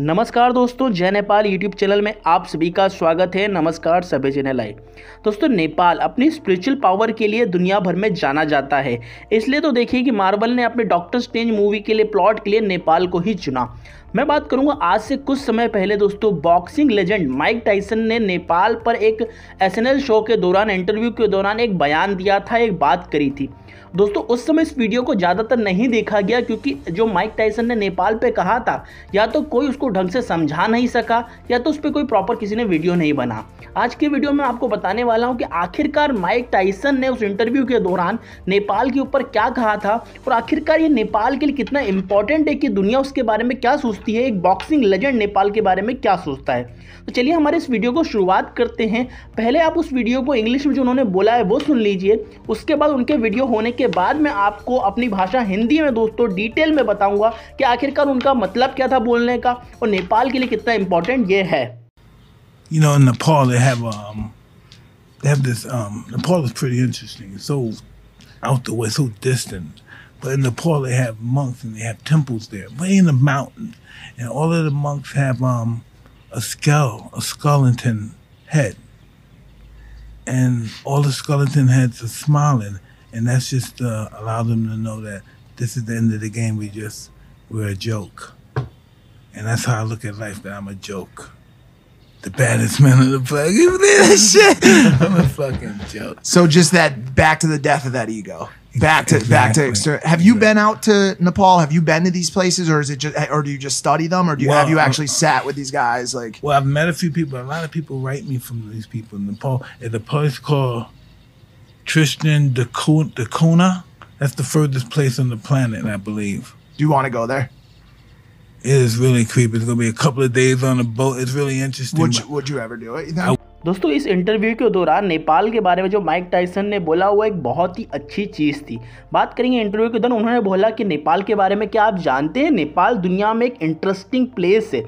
नमस्कार दोस्तों जय नेपाल यूट्यूब चैनल में आप सभी का स्वागत है नमस्कार सभी चैनल आए दोस्तों नेपाल अपनी स्पिरिचुअल पावर के लिए दुनिया भर में जाना जाता है इसलिए तो देखिए कि मार्वल ने अपने डॉक्टर स्टेंज मूवी के लिए प्लॉट के लिए नेपाल को ही चुना मैं बात करूंगा आज से कुछ समय पहले दोस्तों बॉक्सिंग लेजेंड माइक टाइसन ने नेपाल पर एक एसएनएल शो के दौरान इंटरव्यू के दौरान एक बयान दिया था एक बात करी थी दोस्तों उस समय इस वीडियो को ज़्यादातर नहीं देखा गया क्योंकि जो माइक टाइसन ने नेपाल पे कहा था या तो कोई उसको ढंग से समझा नहीं सका या तो उस पर कोई प्रॉपर किसी ने वीडियो नहीं बना आज की वीडियो में आपको बताने वाला हूँ कि आखिरकार माइक टाइसन ने उस इंटरव्यू के दौरान नेपाल के ऊपर क्या कहा था और आखिरकार ये नेपाल के लिए कितना इंपॉर्टेंट है कि दुनिया उसके बारे में क्या सोच सोचती है एक बॉक्सिंग लेजेंड नेपाल के बारे में क्या सोचता है तो चलिए हमारे इस वीडियो को शुरुआत करते हैं पहले आप उस वीडियो को इंग्लिश में जो उन्होंने बोला है वो सुन लीजिए उसके बाद उनके वीडियो होने के बाद मैं आपको अपनी भाषा हिंदी में दोस्तों डिटेल में बताऊँगा कि आखिरकार उनका मतलब क्या था बोलने का और नेपाल के लिए कितना इम्पोर्टेंट ये है You know, in Nepal, they have um, they have this um, Nepal is pretty interesting. It's so out the way, so distant. But in Nepal, they have monks and they have temples there, way in the mountain. And all of the monks have um, a skull, a skeleton head. And all the skeleton heads are smiling. And that's just uh, allow them to know that this is the end of the game. We just, we're a joke. And that's how I look at life, that I'm a joke. The baddest man in the planet. Give that shit. I'm a fucking joke. So just that back to the death of that ego. Back to exactly. back to Have you been out to Nepal? Have you been to these places, or is it just, eh, or do you just study them, or do you well, have you actually I'm, sat with these guys? Like, well, I've met a few people. A lot of people write me from these people in Nepal. At a place called Tristan da Cunha. That's the furthest place on the planet, I believe. Do you want to go there? It is really creepy. It's gonna be a couple of days on a boat. It's really interesting. Would you, would you ever do it? You know? I, दोस्तों इस interview के दौरान नेपाल के बारे में जो Mike Tyson ने बोला वो एक बहुत ही अच्छी चीज़ थी बात करेंगे इंटरव्यू के दौरान उन्होंने बोला कि नेपाल के बारे में क्या आप जानते हैं नेपाल दुनिया में एक इंटरेस्टिंग प्लेस है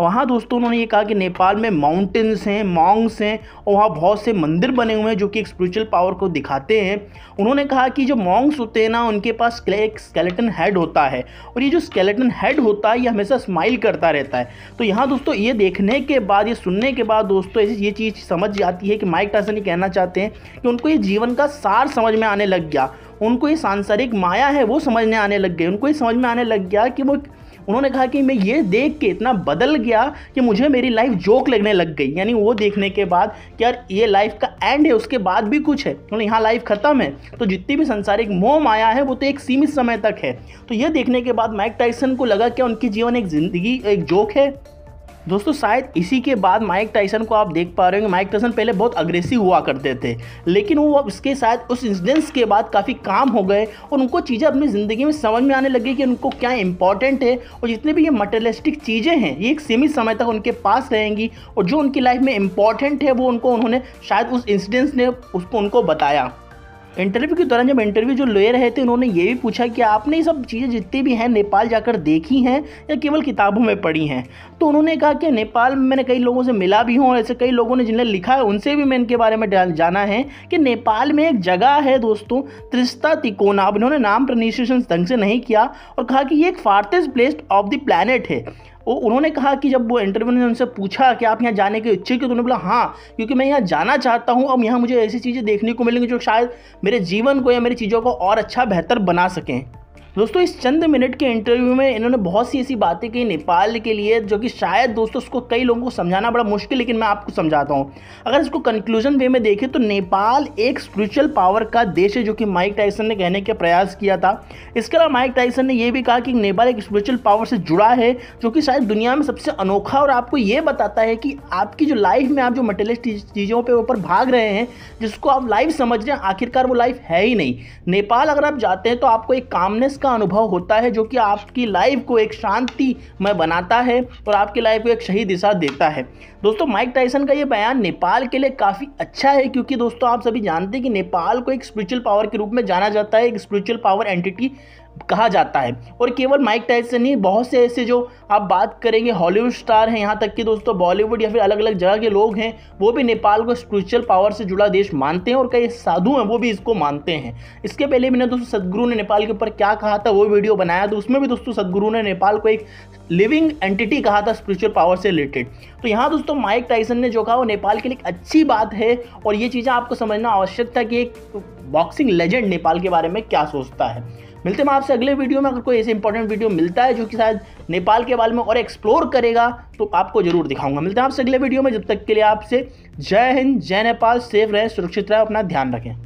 वहाँ दोस्तों उन्होंने ये कहा कि नेपाल में माउंटेन्स हैं मॉन्ग्स हैं और वहाँ बहुत से मंदिर बने हुए हैं जो कि एक पावर को दिखाते हैं उन्होंने कहा कि जो मॉन्ग्स होते हैं ना उनके पास एक स्केलेटन हेड होता है और ये जो स्केलेटन हेड होता है ये हमेशा स्माइल करता रहता है तो यहाँ दोस्तों ये देखने के बाद ये सुनने के बाद दोस्तों ऐसी ये चीज़ समझ जाती है कि माइक टासन ये कहना चाहते हैं कि उनको ये जीवन का सार समझ में आने लग गया उनको ये सांसारिक माया है वो समझने आने लग गई उनको ये समझ में आने लग गया कि वो उन्होंने कहा कि मैं ये देख के इतना बदल गया कि मुझे मेरी लाइफ जोक लगने लग गई यानी वो देखने के बाद कि यार ये लाइफ का एंड है उसके बाद भी कुछ है क्योंकि तो यहाँ लाइफ ख़त्म है तो जितनी भी संसारिक मोह माया है वो तो एक सीमित समय तक है तो ये देखने के बाद माइक टाइसन को लगा क्या उनकी जीवन एक जिंदगी एक जोक है दोस्तों शायद इसी के बाद माइक टाइसन को आप देख पा रहे होंगे माइक टाइसन पहले बहुत अग्रेसिव हुआ करते थे लेकिन वो अब उसके शायद उस इंसिडेंस के बाद काफ़ी काम हो गए और उनको चीज़ें अपनी ज़िंदगी में समझ में आने लगी कि उनको क्या इंपॉर्टेंट है और जितने भी ये मटेरियलिस्टिक चीज़ें हैं ये एक सीमित समय तक उनके पास रहेंगी और जो उनकी लाइफ में इंपॉर्टेंट है वो उनको उन्होंने शायद उस इंसिडेंस ने उसको उनको बताया इंटरव्यू के दौरान जब इंटरव्यू जो ले रहे थे उन्होंने ये भी पूछा कि आपने ये सब चीज़ें जितनी भी हैं नेपाल जाकर देखी हैं या केवल किताबों में पढ़ी हैं तो उन्होंने कहा कि नेपाल में मैंने कई लोगों से मिला भी हूँ और ऐसे कई लोगों ने जिन्हें लिखा है उनसे भी मैं इनके बारे में जाना है कि नेपाल में एक जगह है दोस्तों त्रिस्ता तिकोना अब इन्होंने नाम प्रोनाउंसिएशन ढंग से नहीं किया और कहा कि ये एक farthest place of the planet है वो उन्होंने कहा कि जब वो इंटरव्यू ने उनसे पूछा कि आप यहाँ जाने के इच्छुक हो तो उन्होंने बोला हाँ क्योंकि मैं यहाँ जाना चाहता हूँ अब यहाँ मुझे ऐसी चीज़ें देखने को मिलेंगी जो शायद मेरे जीवन को या मेरी चीज़ों को और अच्छा बेहतर बना सकें दोस्तों इस चंद मिनट के इंटरव्यू में इन्होंने बहुत सी ऐसी बातें कही नेपाल के लिए जो कि शायद दोस्तों उसको कई लोगों को समझाना बड़ा मुश्किल लेकिन मैं आपको समझाता हूँ अगर इसको कंक्लूजन वे में देखें तो नेपाल एक स्पिरिचुअल पावर का देश है जो कि माइक टाइसन ने कहने का प्रयास किया था इसके अलावा माइक टाइसन ने यह भी कहा कि नेपाल एक स्पिरिचुअल पावर से जुड़ा है जो कि शायद दुनिया में सबसे अनोखा और आपको ये बताता है कि आपकी जो लाइफ में आप जो मटेरियलिस्ट चीज़ों पर ऊपर भाग रहे हैं जिसको आप लाइफ समझ रहे हैं आखिरकार वो लाइफ है ही नहीं नेपाल अगर आप जाते हैं तो आपको एक कामनेस का का अनुभव होता है जो कि आपकी लाइफ को एक शांतिमय बनाता है और आपकी लाइफ को एक सही दिशा देता है दोस्तों माइक टाइसन का ये बयान नेपाल के लिए काफ़ी अच्छा है क्योंकि दोस्तों आप सभी जानते हैं कि नेपाल को एक स्पिरिचुअल पावर के रूप में जाना जाता है एक स्पिरिचुअल पावर एंटिटी कहा जाता है और केवल माइक टाइसन नहीं बहुत से ऐसे जो आप बात करेंगे हॉलीवुड स्टार हैं यहाँ तक कि दोस्तों बॉलीवुड या फिर अलग अलग जगह के लोग हैं वो भी नेपाल को स्पिरिचुअल पावर से जुड़ा देश मानते हैं और कई साधु हैं वो भी इसको मानते हैं इसके पहले मैंने दोस्तों सदगुरु ने नेपाल के ऊपर क्या कहा था वो वीडियो बनाया तो उसमें भी दोस्तों सदगुरु ने नेपाल को एक लिविंग एंटिटी कहा था स्पिरिचुअल पावर से रिलेटेड तो यहाँ दोस्तों माइक टाइसन ने जो कहा वो नेपाल के लिए अच्छी बात है और ये चीज़ें आपको समझना आवश्यक था कि एक बॉक्सिंग लेजेंड नेपाल के बारे में क्या सोचता है मिलते हैं आपसे अगले वीडियो में अगर कोई ऐसे इंपॉर्टेंट वीडियो मिलता है जो कि शायद नेपाल के बारे में और एक्सप्लोर करेगा तो आपको जरूर दिखाऊंगा मिलते हैं आपसे अगले वीडियो में जब तक के लिए आपसे जय हिंद जय नेपाल सेफ रहें सुरक्षित रहें अपना ध्यान रखें